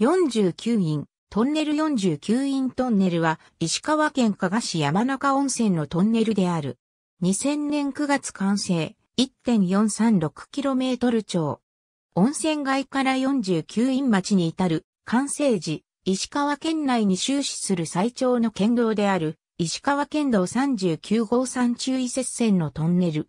49院、トンネル49院トンネルは、石川県加賀市山中温泉のトンネルである。2000年9月完成、1.436km 超。温泉街から49院町に至る、完成時、石川県内に終始する最長の県道である、石川県道39号山中移設線のトンネル。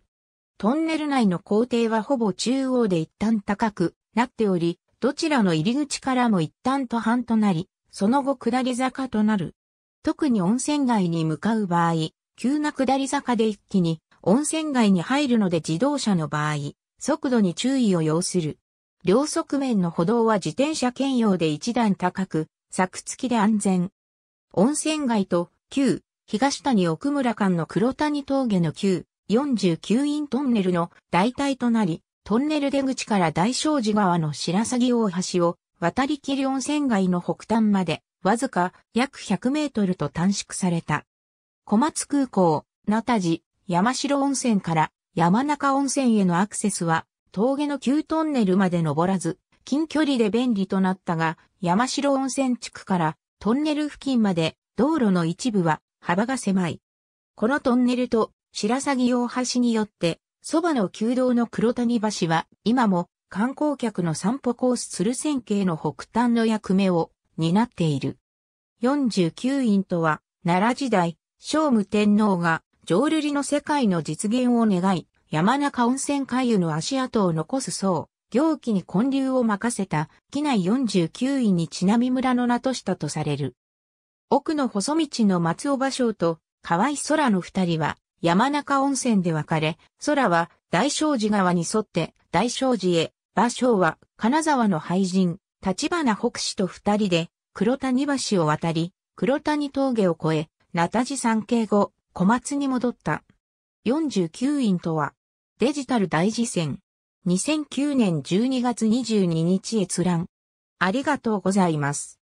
トンネル内の工程はほぼ中央で一旦高くなっており、どちらの入り口からも一旦途半となり、その後下り坂となる。特に温泉街に向かう場合、急な下り坂で一気に温泉街に入るので自動車の場合、速度に注意を要する。両側面の歩道は自転車兼用で一段高く、柵付きで安全。温泉街と旧東谷奥村間の黒谷峠の旧49イントンネルの代替となり、トンネル出口から大正寺川の白鷺大橋を渡り切り温泉街の北端までわずか約100メートルと短縮された。小松空港、名田寺、山城温泉から山中温泉へのアクセスは峠の旧トンネルまで登らず近距離で便利となったが山城温泉地区からトンネル付近まで道路の一部は幅が狭い。このトンネルと白鷺大橋によってそばの旧道の黒谷橋は、今も観光客の散歩コース鶴仙系の北端の役目を担っている。49院とは、奈良時代、聖武天皇が浄瑠璃の世界の実現を願い、山中温泉海湯の足跡を残す層、行基に建立を任せた、機内49院にちなみ村の名としたとされる。奥の細道の松尾芭蕉と河合空の二人は、山中温泉で分かれ、空は大正寺川に沿って大正寺へ、場所は金沢の俳人、立花北士と二人で黒谷橋を渡り、黒谷峠を越え、名田寺山系後、小松に戻った。49院とは、デジタル大事線。2009年12月22日閲覧。ありがとうございます。